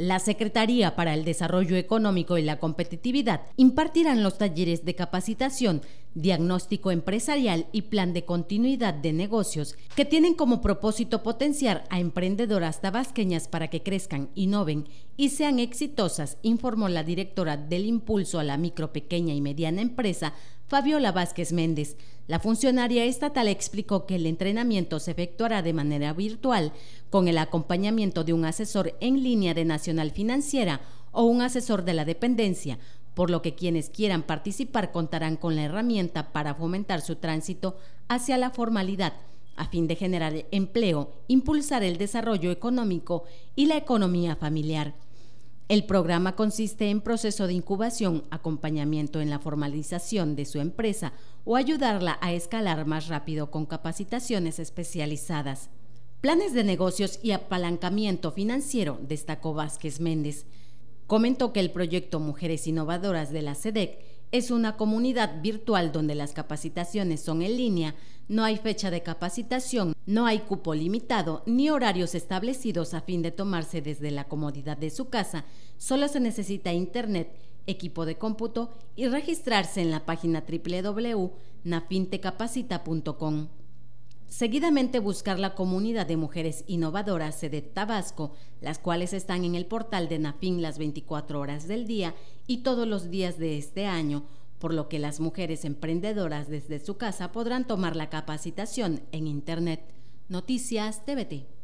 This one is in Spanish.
La Secretaría para el Desarrollo Económico y la Competitividad impartirán los talleres de capacitación, diagnóstico empresarial y plan de continuidad de negocios que tienen como propósito potenciar a emprendedoras tabasqueñas para que crezcan, innoven y sean exitosas, informó la directora del Impulso a la Micro, Pequeña y Mediana Empresa, Fabiola Vázquez Méndez. La funcionaria estatal explicó que el entrenamiento se efectuará de manera virtual con el acompañamiento de un asesor en línea de Nacional Financiera o un asesor de la dependencia, por lo que quienes quieran participar contarán con la herramienta para fomentar su tránsito hacia la formalidad a fin de generar empleo, impulsar el desarrollo económico y la economía familiar. El programa consiste en proceso de incubación, acompañamiento en la formalización de su empresa o ayudarla a escalar más rápido con capacitaciones especializadas. Planes de negocios y apalancamiento financiero, destacó Vázquez Méndez. Comentó que el proyecto Mujeres Innovadoras de la SEDEC es una comunidad virtual donde las capacitaciones son en línea, no hay fecha de capacitación, no hay cupo limitado ni horarios establecidos a fin de tomarse desde la comodidad de su casa, solo se necesita internet, equipo de cómputo y registrarse en la página www.nafintecapacita.com. Seguidamente buscar la comunidad de mujeres innovadoras sede Tabasco, las cuales están en el portal de Nafin las 24 horas del día y todos los días de este año, por lo que las mujeres emprendedoras desde su casa podrán tomar la capacitación en Internet. Noticias TVT.